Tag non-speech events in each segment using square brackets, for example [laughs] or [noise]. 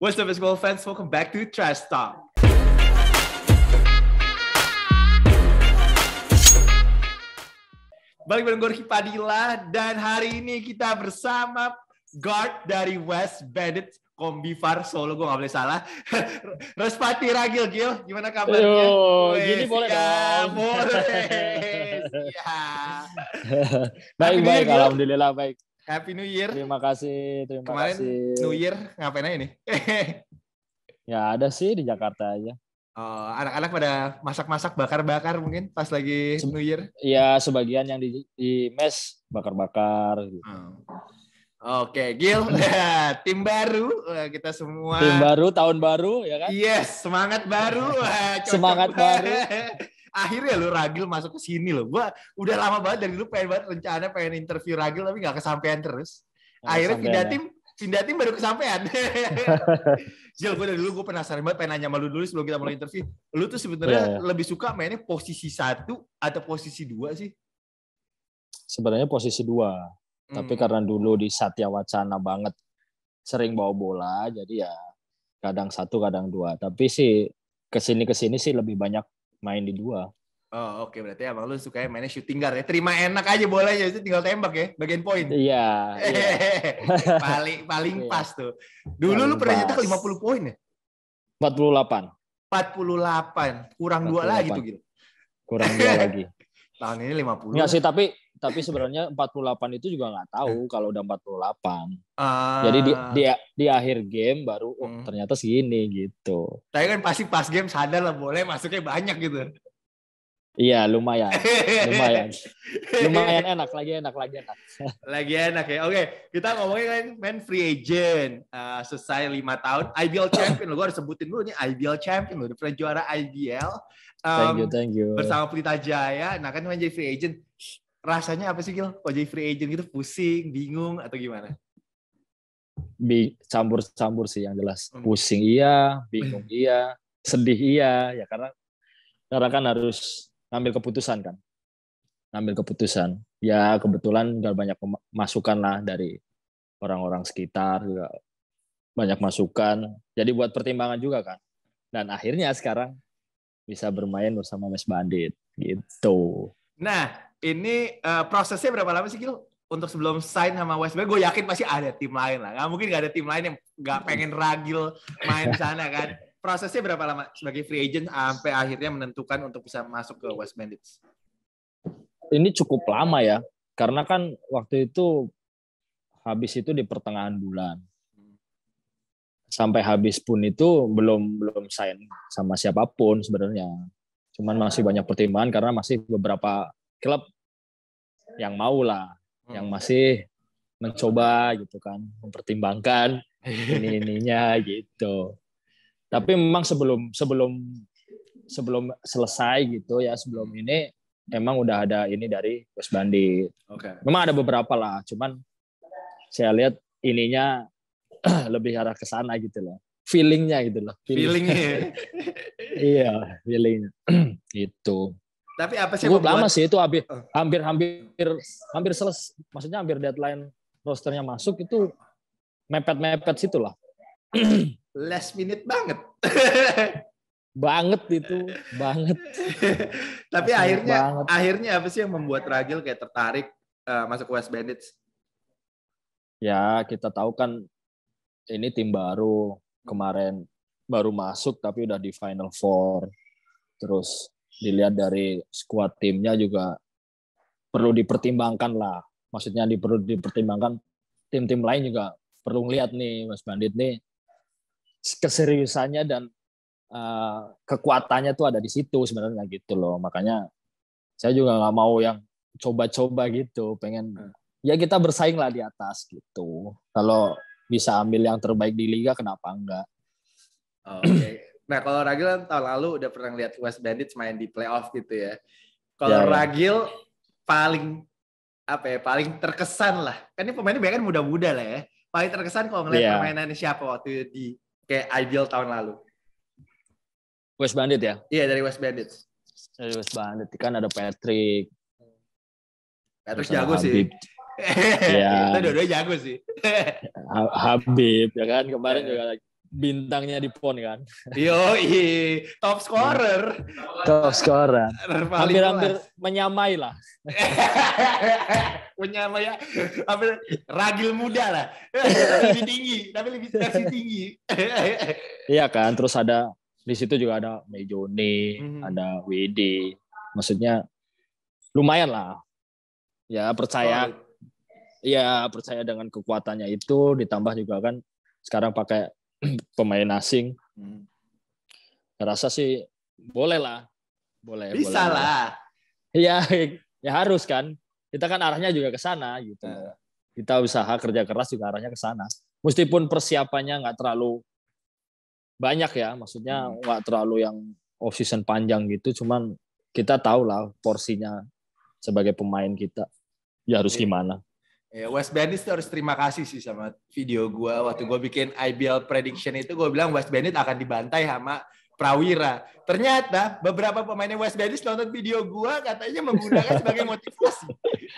What's up basketball fans, welcome back to Trash Talk. Balik bareng gue Padilla dan hari ini kita bersama guard dari West Bandit Kombi Far Solo gue gak boleh salah. [laughs] Respati Ragil Gil, gimana kabarnya? Yo, Weh, gini boleh ya, dong. Boleh. [laughs] ya. baik baik, alhamdulillah baik. Happy New Year. Terima kasih, terima Kemarin kasih. Kemarin New Year ngapain aja nih? [laughs] ya ada sih di Jakarta aja. anak oh, anak-anak pada masak-masak bakar-bakar mungkin pas lagi Se New Year? Iya, sebagian yang di, di mes bakar-bakar. Gitu. Hmm. Oke, okay, Gil, [laughs] tim baru kita semua. Tim baru, tahun baru, ya kan? Yes, iya, semangat baru. Wah, semangat baru. [laughs] akhirnya lu Ragil masuk ke sini loh. Gua udah lama banget dari dulu pengen banget rencana pengen interview Ragil tapi nggak kesampaian terus. akhirnya pindah ya. tim pindah tim baru kesampaian. [laughs] Jil, gue dari dulu gue penasaran banget pengen nanya sama lu dulu sebelum kita mulai interview. Lu tuh sebenarnya yeah. Iya. lebih suka mainnya posisi satu atau posisi dua sih? Sebenarnya posisi dua. Hmm. Tapi karena dulu di Satya Wacana banget sering bawa bola, jadi ya kadang satu, kadang dua. Tapi sih kesini kesini sih lebih banyak main di dua. Oh oke okay. berarti abang lu suka mainnya shooting guard ya. Terima enak aja bolanya itu tinggal tembak ya bagian poin. Iya. yeah. [laughs] paling paling iya. pas tuh. Dulu paling lu pernah nyetak 50 poin ya? 48. 48. Kurang 48. dua lagi tuh gitu. Kurang dua lagi. [laughs] Tahun ini 50. Enggak sih tapi tapi sebenarnya 48 itu juga nggak tahu eh. kalau udah 48. Uh, ah. Jadi di, di di akhir game baru oh, hmm. ternyata segini gitu. Tapi kan pasti pas game sadar lah boleh masuknya banyak gitu. Iya, lumayan. [laughs] Lumayan. lumayan enak, lagi enak, lagi enak. [laughs] lagi enak ya. Oke, kita ngomongin kan main free agent. Uh, selesai lima tahun. IBL champion. Lo gue harus sebutin dulu nih IBL champion. Lo udah pernah juara IBL. Um, thank you, thank you. Bersama Pelita Jaya. Nah kan main jadi free agent rasanya apa sih Gil? Kok jadi free agent gitu pusing, bingung atau gimana? campur-campur sih yang jelas. Hmm. Pusing iya, bingung [laughs] iya, sedih iya, ya karena karena kan harus ngambil keputusan kan. Ngambil keputusan. Ya kebetulan gak banyak masukan lah dari orang-orang sekitar juga banyak masukan. Jadi buat pertimbangan juga kan. Dan akhirnya sekarang bisa bermain bersama Mas Bandit gitu. Nah, ini uh, prosesnya berapa lama sih Gil? Untuk sebelum sign sama West Bay, gue yakin pasti ada tim lain lah. Gak mungkin gak ada tim lain yang gak pengen ragil main sana kan. [laughs] Prosesnya berapa lama sebagai free agent sampai akhirnya menentukan untuk bisa masuk ke West Bandits? Ini cukup lama ya, karena kan waktu itu habis itu di pertengahan bulan sampai habis pun itu belum belum sign sama siapapun sebenarnya. Cuman masih banyak pertimbangan karena masih beberapa klub yang mau lah, hmm. yang masih mencoba gitu kan, mempertimbangkan [laughs] ini ininya gitu. Tapi memang sebelum sebelum sebelum selesai gitu ya sebelum hmm. ini emang udah ada ini dari West Bandit. Oke. Okay. Memang ada beberapa lah, cuman saya lihat ininya [clears throat] lebih arah ke sana gitu loh. Feelingnya gitu loh. Feelingnya. Feeling. [laughs] iya, feelingnya. [clears throat] itu. Tapi apa sih? Gue lama sih itu eh. hampir hampir hampir hampir selesai. Maksudnya hampir deadline rosternya masuk itu mepet-mepet situ lah. [clears throat] Last minute banget. [laughs] banget itu, banget. [laughs] Tapi akhirnya banget. akhirnya apa sih yang membuat Ragil kayak tertarik uh, masuk West Bandits? Ya, kita tahu kan ini tim baru kemarin baru masuk tapi udah di final four. Terus dilihat dari skuad timnya juga perlu dipertimbangkan lah. Maksudnya di, perlu dipertimbangkan tim-tim lain juga perlu ngeliat nih Mas Bandit nih keseriusannya dan uh, kekuatannya tuh ada di situ sebenarnya gitu loh. Makanya saya juga nggak mau yang coba-coba gitu, pengen hmm. ya kita bersaing lah di atas gitu. Kalau bisa ambil yang terbaik di liga kenapa enggak? Oke. Okay. Nah, kalau Ragil kan tahun lalu udah pernah lihat West Bandits main di playoff gitu ya. Kalau yeah. Ya. Ragil paling apa ya? Paling terkesan lah. Kan ini pemainnya banyak kan muda-muda lah ya. Paling terkesan kalau ngeliat yeah. permainan siapa waktu di kayak ideal tahun lalu. West Bandit ya? Iya dari West Bandit Dari West Bandit kan ada Patrick. Patrick jago Habib. sih. [laughs] Iya. Itu dua duanya jago sih. Habib ya kan kemarin iya. juga lagi bintangnya di pon kan. Yo, top scorer. Top scorer. Hampir-hampir menyamai lah. [laughs] menyamai ya. Hampir ragil muda lah. lebih tinggi, tapi lebih versi tinggi. [laughs] iya kan, terus ada di situ juga ada mejoni hmm. ada WD. Maksudnya lumayan lah. Ya percaya. Oh. Ya percaya dengan kekuatannya itu ditambah juga kan sekarang pakai [clears throat] pemain asing. Hmm. Rasa sih boleh lah, boleh. Bisa boleh lah. Iya, [laughs] ya harus kan. Kita kan arahnya juga ke sana gitu. Hmm. Kita usaha kerja keras juga arahnya ke sana. Meskipun persiapannya nggak terlalu banyak ya, maksudnya hmm. terlalu yang off season panjang gitu, cuman kita tahu lah porsinya sebagai pemain kita ya harus iya. gimana. Ya, West Bandit harus terima kasih sih sama video gue waktu gue bikin IBL prediction itu gue bilang West Bandit akan dibantai sama Prawira. Ternyata beberapa pemainnya West Bandit nonton video gua katanya menggunakan sebagai motivasi.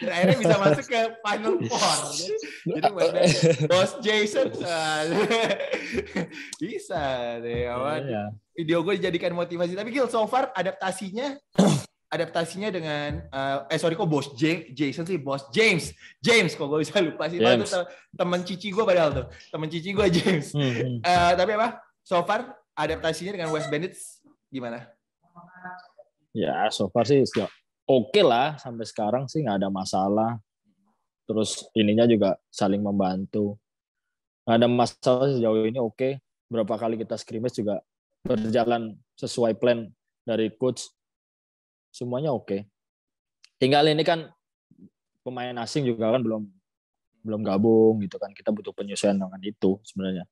akhirnya bisa masuk ke Final Four. Jadi West Bandit, Bos Jason eh, [laughs] bisa deh. Iya, iya. Video gue dijadikan motivasi. Tapi Gil, so far adaptasinya adaptasinya dengan uh, eh sorry kok bos James, Jason sih bos James James kok gue bisa lupa sih itu teman cici gue padahal tuh teman cici gue James hmm. uh, tapi apa so far adaptasinya dengan West Bandits gimana ya so far sih oke okay lah sampai sekarang sih nggak ada masalah terus ininya juga saling membantu nggak ada masalah sejauh ini oke okay. berapa kali kita scrimmage juga berjalan sesuai plan dari coach semuanya oke. Okay. Tinggal ini kan pemain asing juga kan belum belum gabung gitu kan. Kita butuh penyesuaian dengan itu sebenarnya.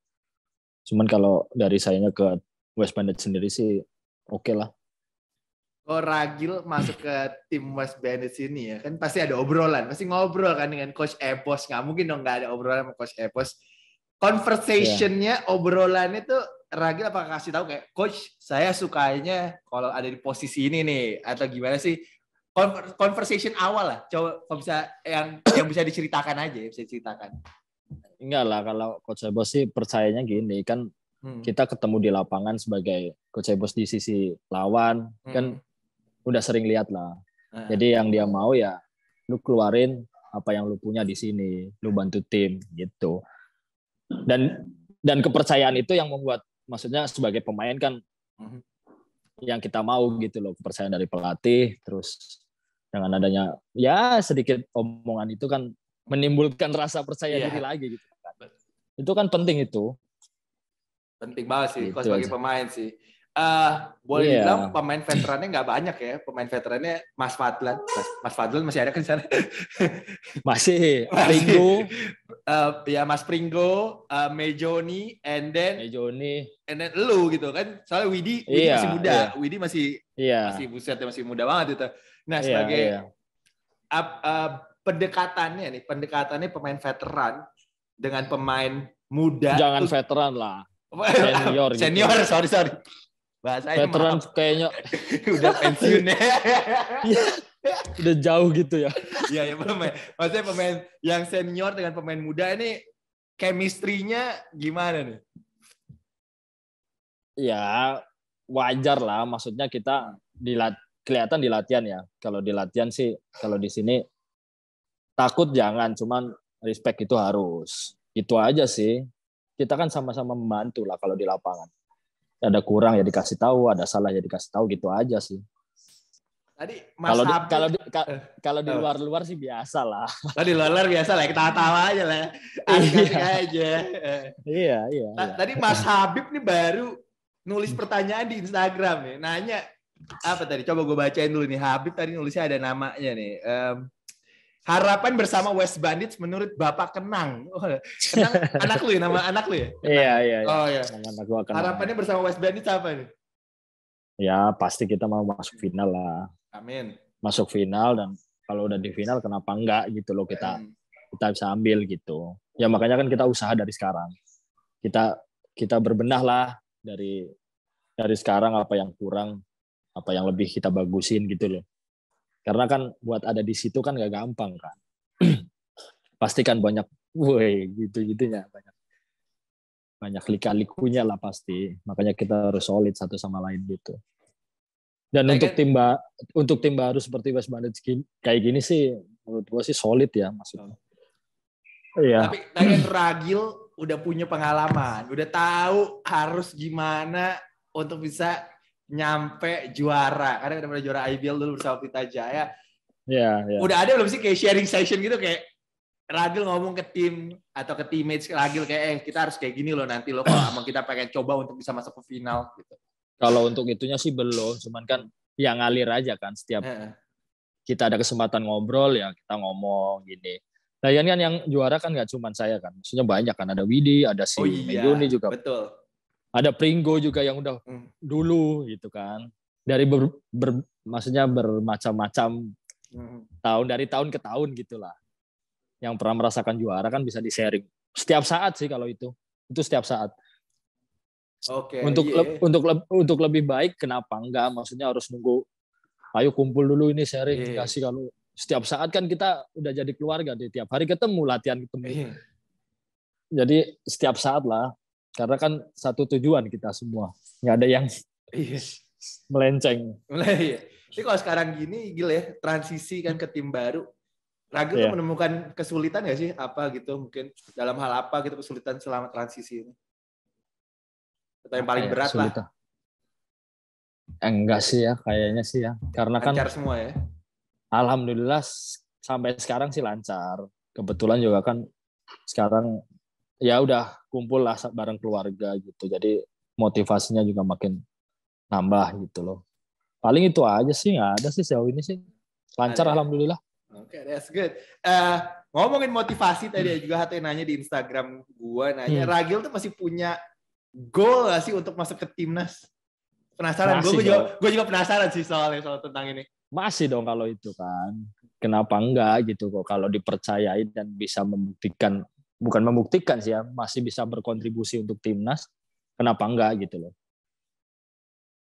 Cuman kalau dari sayanya ke West Bandit sendiri sih oke okay lah. Oh Ragil masuk ke tim West Bandit sini ya kan pasti ada obrolan, pasti ngobrol kan dengan Coach Epos. Nggak mungkin dong nggak ada obrolan sama Coach Epos. Conversationnya, yeah. obrolannya tuh Ragil apa kasih tahu kayak coach saya sukanya kalau ada di posisi ini nih atau gimana sih conversation awal lah coba kalau bisa yang yang bisa diceritakan aja bisa diceritakan enggak lah kalau coach bos sih percayanya gini kan hmm. kita ketemu di lapangan sebagai coach bos di sisi lawan kan hmm. kan udah sering lihat lah hmm. jadi yang dia mau ya lu keluarin apa yang lu punya di sini lu bantu tim gitu dan dan kepercayaan itu yang membuat maksudnya sebagai pemain kan mm-hmm. yang kita mau gitu loh kepercayaan dari pelatih terus dengan adanya ya sedikit omongan itu kan menimbulkan rasa percaya yeah. diri lagi gitu kan. Itu kan penting itu. Penting banget sih gitu sebagai pemain sih. Uh, boleh yeah. dibilang pemain veterannya nggak banyak ya. Pemain veterannya Mas Fadlan. Mas, Mas Fadlan masih ada kan di sana? [laughs] masih. Pringo. Uh, eh, ya Mas Pringo, uh, eh, Mejoni, and then Mejoni. And then lu gitu kan. Soalnya Widi, Widi iya, masih muda. Yeah. Widi masih yeah. masih buset masih muda banget itu. Nah, iya, sebagai yeah, iya. yeah. Up, uh, pendekatannya nih, pendekatannya pemain veteran dengan pemain muda. Jangan tuh, veteran lah. [laughs] senior, gitu. senior, sorry sorry bahasa veteran maaf. kayaknya [laughs] udah pensiun ya. [laughs] udah jauh gitu ya. Iya ya pemain. Maksudnya pemain yang senior dengan pemain muda ini chemistry-nya gimana nih? Ya wajar lah maksudnya kita dilat kelihatan di latihan ya. Kalau di latihan sih kalau di sini takut jangan cuman respect itu harus. Itu aja sih. Kita kan sama-sama membantu lah kalau di lapangan ada kurang ya dikasih tahu, ada salah ya dikasih tahu gitu aja sih. Tadi Mas kalau di, kalau di, eh. kalau di luar-luar oh. sih biasa lah. Kalau oh, di luar-luar biasa lah, ya, kita tawa aja lah. Ya. Iya. Asik aja. Eh. iya, iya. Nah, iya. Tadi Mas Habib nih baru nulis pertanyaan di Instagram nih, nanya apa tadi? Coba gue bacain dulu nih. Habib tadi nulisnya ada namanya nih. Um, Harapan bersama West Bandits menurut Bapak Kenang. Oh, Kenang anak lu ya nama anak lu ya? Kenang. Iya, iya, iya. Oh iya. Anak gua Kenang. Harapannya bersama West Bandits apa nih? Ya, pasti kita mau masuk final lah. Amin. Masuk final dan kalau udah di final kenapa enggak gitu loh kita hmm. kita bisa ambil gitu. Ya makanya kan kita usaha dari sekarang. Kita kita berbenah lah dari dari sekarang apa yang kurang, apa yang lebih kita bagusin gitu loh. Karena kan buat ada di situ kan gak gampang kan. [clears throat] pasti kan banyak, woi gitu-gitunya banyak banyak lika-likunya lah pasti. Makanya kita harus solid satu sama lain gitu. Dan nah, untuk kan timba untuk timba harus seperti West Bandit kayak gini sih menurut gua sih solid ya maksudnya. Iya. Tapi Tagen kan Ragil udah punya pengalaman, udah tahu harus gimana untuk bisa nyampe juara karena udah pernah juara IBL dulu bersama Pita Jaya. Yeah, yeah. Iya. Udah ada belum sih kayak sharing session gitu kayak Ragil ngomong ke tim atau ke teammates Ragil kayak eh kita harus kayak gini loh nanti loh kalau emang kita pengen coba untuk bisa masuk ke final gitu. Kalau untuk itunya sih belum, cuman kan ya ngalir aja kan setiap yeah. kita ada kesempatan ngobrol ya kita ngomong gini. Nah, kan yang juara kan nggak cuma saya kan, maksudnya banyak kan ada Widi, ada si oh, iya. Mejuni juga. Betul ada Pringo juga yang udah hmm. dulu gitu kan. Dari ber, ber maksudnya bermacam-macam hmm. tahun dari tahun ke tahun gitulah. Yang pernah merasakan juara kan bisa di-sharing. Setiap saat sih kalau itu. Itu setiap saat. Oke. Okay, untuk yeah. le, untuk le, untuk lebih baik kenapa enggak? Maksudnya harus nunggu ayo kumpul dulu ini sharing yeah. Iya. kasih kalau setiap saat kan kita udah jadi keluarga di tiap hari ketemu latihan ketemu. Yeah. Jadi setiap saat lah karena kan satu tujuan kita semua. Nggak ada yang iya. melenceng. Iya. tapi kalau sekarang gini, gila ya, transisi kan ke tim baru. Ragu yeah. tuh iya. menemukan kesulitan nggak sih? Apa gitu mungkin dalam hal apa gitu kesulitan selama transisi ini? Atau yang paling ya, berat kesulitan. lah. Eh, enggak sih ya, kayaknya sih ya. Karena lancar kan lancar semua ya. Alhamdulillah sampai sekarang sih lancar. Kebetulan juga kan sekarang ya udah kumpul lah bareng keluarga gitu. Jadi motivasinya juga makin nambah gitu loh. Paling itu aja sih, nggak ada sih sejauh ini sih. Lancar ada. Ya? alhamdulillah. Oke, okay, that's good. Uh, ngomongin motivasi tadi hmm. juga hati nanya di Instagram gua nanya, hmm. Ragil tuh masih punya goal gak sih untuk masuk ke timnas? Penasaran, gue juga, gua juga penasaran sih soal soal tentang ini. Masih dong kalau itu kan. Kenapa enggak gitu kok kalau dipercayai dan bisa membuktikan bukan membuktikan sih ya, masih bisa berkontribusi untuk timnas. Kenapa enggak gitu loh.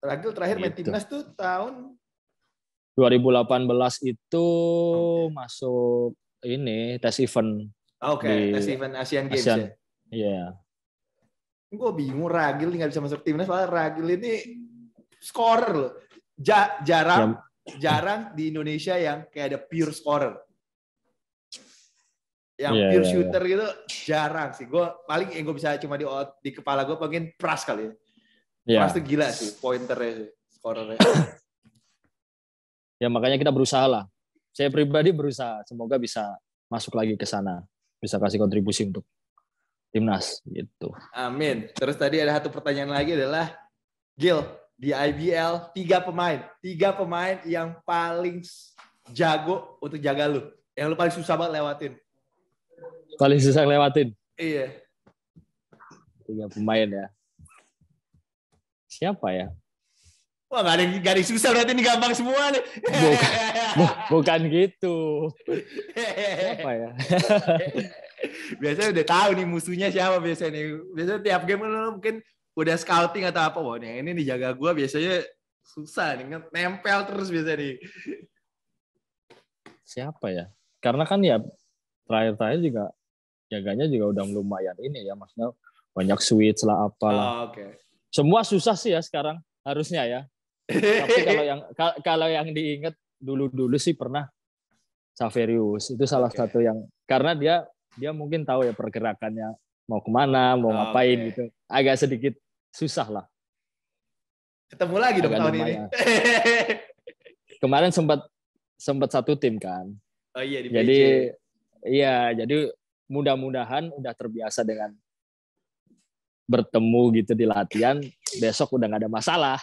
Ragil terakhir main gitu. timnas tuh tahun 2018 itu okay. masuk ini tes event. Ah, oke, okay, tes event Asian Games Asian, ya. Yeah. Gue bingung Ragil nggak bisa masuk timnas, soalnya Ragil ini scorer loh. Ja, jarang ya. jarang di Indonesia yang kayak ada pure scorer yang yeah, pure yeah, iya. shooter yeah. gitu jarang sih. Gue paling yang gue bisa cuma di di kepala gue pengen pras kali ya. Yeah. Pras tuh gila sih pointernya sih, scorer. [coughs] ya makanya kita berusaha lah. Saya pribadi berusaha, semoga bisa masuk lagi ke sana, bisa kasih kontribusi untuk timnas gitu. Amin. Terus tadi ada satu pertanyaan lagi adalah Gil di IBL tiga pemain, tiga pemain yang paling jago untuk jaga lu, yang lu paling susah banget lewatin paling susah lewatin iya tiga pemain ya siapa ya Wah, gak ada, gak ada susah berarti ini gampang semua nih. Bukan, bu, bukan gitu. Siapa ya? [laughs] biasanya udah tahu nih musuhnya siapa biasanya nih. Biasanya tiap game kan lo mungkin udah scouting atau apa. Wah, yang ini dijaga gua biasanya susah nih. Nempel terus biasanya nih. Siapa ya? Karena kan ya terakhir-terakhir juga jaganya juga udah lumayan ini ya maksudnya banyak switch lah apalah. Oh, ah, okay. Semua susah sih ya sekarang harusnya ya. Tapi kalau yang [laughs] kalau yang diingat dulu-dulu sih pernah Saverius itu salah okay. satu yang karena dia dia mungkin tahu ya pergerakannya mau kemana mau oh, ngapain okay. gitu agak sedikit susah lah. Ketemu lagi dong tahun ini. Kemarin sempat sempat satu tim kan. Oh iya di Jadi PJ Iya, jadi mudah-mudahan udah terbiasa dengan bertemu gitu di latihan besok udah nggak ada masalah.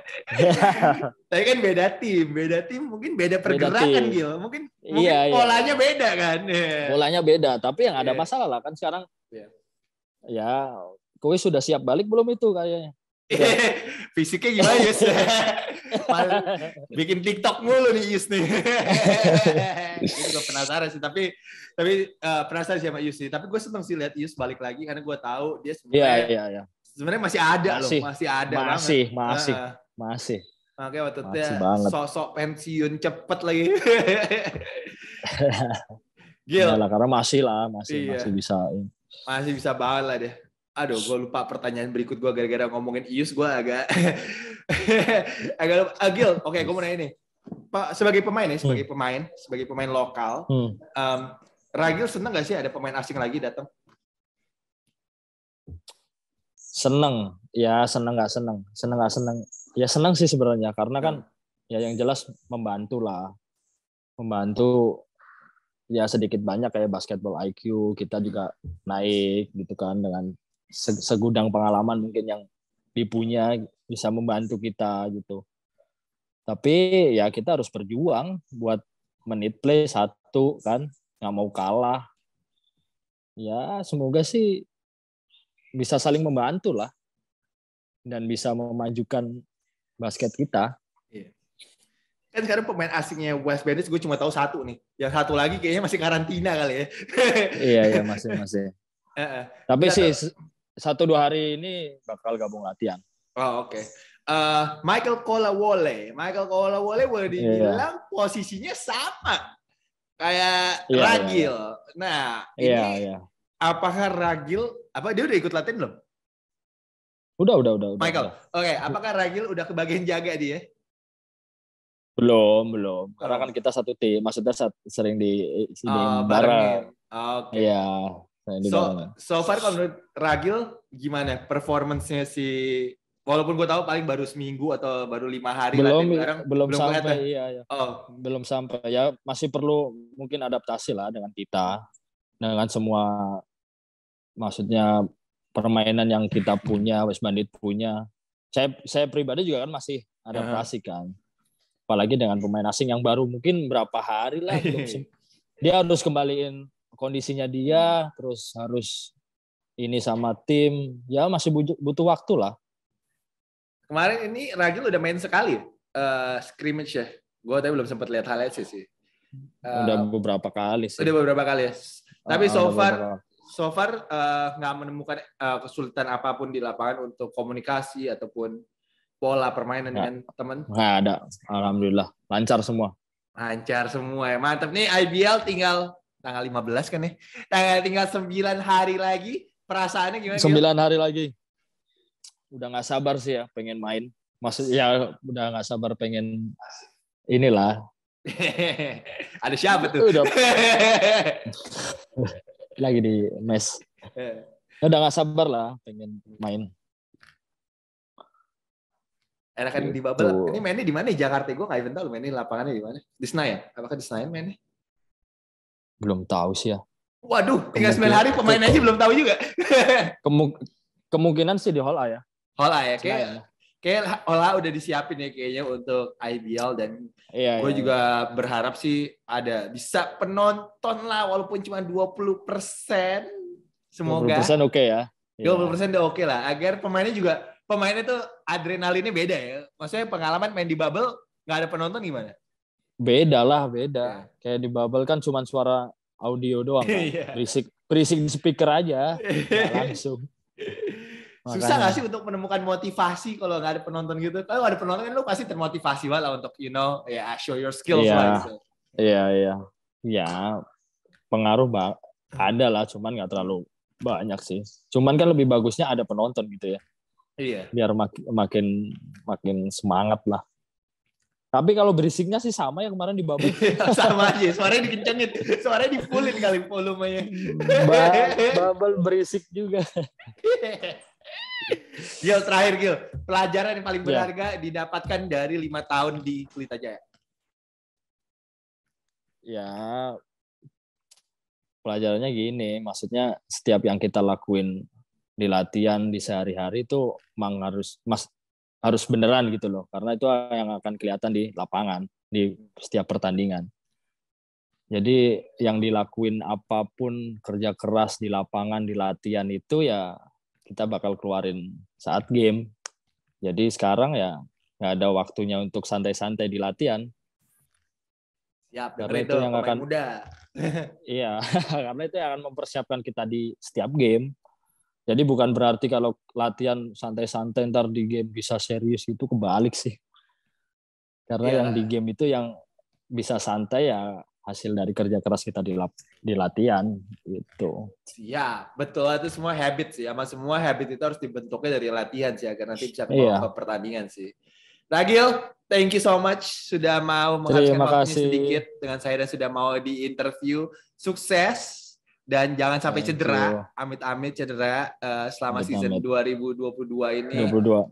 [laughs] Tapi kan beda tim, beda tim mungkin beda pergerakan beda Gil. Mungkin, iya, mungkin iya. polanya beda kan. [laughs] Polanya beda, tapi yang ada yeah. masalah lah kan sekarang. Yeah. Ya, kowe sudah siap balik belum itu kayaknya? Iya. [laughs] Fisiknya gimana Yus? [laughs] Bikin TikTok mulu nih Yus nih. [laughs] gue juga penasaran sih, tapi tapi uh, penasaran sama Yus sih. Tapi gue seneng sih lihat Yus balik lagi karena gue tahu dia iya, sebenarnya yeah, yeah, yeah. sebenarnya masih ada masih, loh, masih ada masih, banget. Masih, uh, masih, masih. Makanya waktu itu ya, sosok pensiun cepet lagi. Gila. Iya Yalah, karena masih lah, masih iya. masih bisa. Masih bisa banget lah deh aduh gue lupa pertanyaan berikut gue gara-gara ngomongin Ius gue agak [laughs] agak Agil ah, oke okay, gue mau nanya nih Pak sebagai pemain nih, ya, hmm. sebagai hmm. pemain sebagai pemain lokal hmm. um, Ragil seneng gak sih ada pemain asing lagi datang seneng ya seneng nggak seneng seneng nggak seneng ya seneng sih sebenarnya karena kan ya yang jelas membantu lah membantu ya sedikit banyak kayak basketball IQ kita juga naik gitu kan dengan segudang pengalaman mungkin yang dipunya bisa membantu kita gitu. Tapi ya kita harus berjuang buat menit play satu kan, nggak mau kalah. Ya semoga sih bisa saling membantu lah dan bisa memajukan basket kita. Iya. Kan sekarang pemain asingnya West Bandits gue cuma tahu satu nih. Yang satu lagi kayaknya masih karantina kali ya. iya iya [laughs] masih masih. Uh -uh. Tapi Tidak sih satu dua hari ini bakal gabung latihan. Oh, oke. Okay. Uh, eh, Michael Colawole, Michael Colawole boleh iya. dibilang yeah. posisinya sama kayak yeah, iya, Ragil. Yeah. Nah, iya, ini yeah, yeah. apakah Ragil apa dia udah ikut latihan belum? Udah, udah, udah. Michael, oke, okay, apakah Ragil udah kebagian jaga dia? Belum, belum. Karena oh. kan kita satu tim, maksudnya sering di, di oh, bareng. Oke. Okay. Iya. Nah, so, so far kalau menurut Ragil gimana performancenya si walaupun gue tahu paling baru seminggu atau baru lima hari belum bareng, belum, belum sampai kelihatan. Ya? Iya, iya, Oh. belum sampai ya masih perlu mungkin adaptasi lah dengan kita dengan semua maksudnya permainan yang kita punya West Bandit punya saya saya pribadi juga kan masih adaptasi kan apalagi dengan pemain asing yang baru mungkin berapa hari lah belum [laughs] dia harus kembaliin kondisinya dia terus harus ini sama tim ya masih butuh waktu lah kemarin ini Ragil udah main sekali uh, scrimmage ya gue tapi belum sempat lihat highlight sih sih uh, udah beberapa kali sih udah beberapa kali ya tapi uh, so far so eh, far nggak menemukan uh, kesulitan apapun di lapangan untuk komunikasi ataupun pola permainan gak, dengan teman nggak ada alhamdulillah lancar semua lancar semua ya mantap nih IBL tinggal tanggal 15 kan ya. Tanggal tinggal 9 hari lagi. Perasaannya gimana? 9 hari lagi. Udah gak sabar sih ya pengen main. Maksud ya udah gak sabar pengen inilah. [laughs] Ada siapa tuh? Udah. [laughs] lagi di mes. Eh. Udah gak sabar lah pengen main. Enakan di bubble. Ini mainnya di mana? Jakarta gue nggak even tahu mainnya lapangannya di mana. Di Senayan. Apakah di Senayan mainnya? Belum tahu sih ya. Waduh, tinggal sembilan hari pemain aja belum tahu juga. [laughs] Kemung kemungkinan sih di Hall A ya. Hall A ya, kayak ya. kayak Hall A udah disiapin ya kayaknya untuk IBL dan iya, gue iya. juga iya. berharap sih ada bisa penonton lah walaupun cuma 20 persen. Semoga. 20 persen oke okay ya. Iya. Dua puluh persen udah oke okay lah. Agar pemainnya juga pemainnya tuh adrenalinnya beda ya. Maksudnya pengalaman main di bubble nggak ada penonton gimana? beda lah beda yeah. kayak di bubble kan cuma suara audio doang kan? yeah. berisik berisik di speaker aja nah, [laughs] langsung Makanya. susah nggak sih untuk menemukan motivasi kalau nggak ada penonton gitu kalau ada penonton kan lu pasti termotivasi lah untuk you know ya yeah, show your skills yeah. lah gitu. iya iya ya pengaruh bang ada lah cuman nggak terlalu banyak sih cuman kan lebih bagusnya ada penonton gitu ya iya yeah. biar makin makin semangat lah tapi kalau berisiknya sih sama yang kemarin di Babel. [laughs] Iya, sama aja, suaranya dikencengin. Suaranya dipulin kali volumenya. Hmm, ba Babel berisik juga. [laughs] Gil, terakhir Gil. Pelajaran yang paling ya. berharga yeah. didapatkan dari lima tahun di Pelita Jaya. Ya, pelajarannya gini. Maksudnya setiap yang kita lakuin di latihan, di sehari-hari itu mang harus mas, harus beneran gitu loh karena itu yang akan kelihatan di lapangan di setiap pertandingan jadi yang dilakuin apapun kerja keras di lapangan di latihan itu ya kita bakal keluarin saat game jadi sekarang ya nggak ada waktunya untuk santai-santai di latihan ya karena itu yang akan muda. [laughs] iya [laughs] karena itu yang akan mempersiapkan kita di setiap game jadi bukan berarti kalau latihan santai-santai ntar di game bisa serius itu kebalik sih. Karena ya. yang di game itu yang bisa santai ya hasil dari kerja keras kita di, lap, di latihan itu. Iya, betul itu semua habit sih. Sama semua habit itu harus dibentuknya dari latihan sih agar nanti bisa ke ya. pertandingan sih. Ragil, thank you so much sudah mau menghabiskan waktu sedikit dengan saya dan sudah mau di interview, Sukses dan jangan sampai cedera. Amit-amit cedera uh, selama amit, season 2022 ini. 22.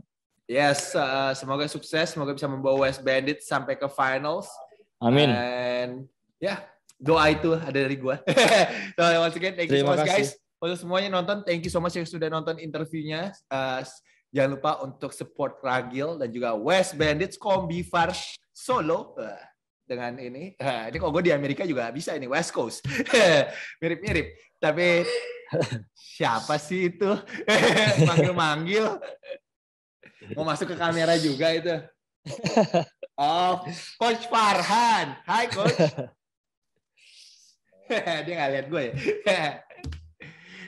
Yes, uh, semoga sukses, semoga bisa membawa West Bandit sampai ke finals. Amin. And ya, yeah, doa itu ada dari gua. so, [laughs] once again, thank you Terima so much kasih. guys. Untuk semuanya nonton, thank you so much yang sudah nonton interviewnya. Uh, jangan lupa untuk support Ragil dan juga West Bandits Kombi Far Solo. Uh dengan ini. ini kok gue di Amerika juga bisa ini West Coast. [laughs] Mirip-mirip. Tapi siapa sih itu? [laughs] Manggil-manggil. Mau masuk ke kamera juga itu. Oh, Coach Farhan. Hai Coach. [laughs] Dia nggak lihat gue ya.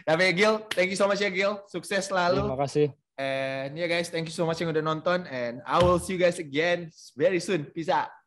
Tapi Gil, thank you so much ya Gil. Sukses selalu. Terima kasih. And yeah guys, thank you so much yang udah nonton. And I will see you guys again very soon. Peace out.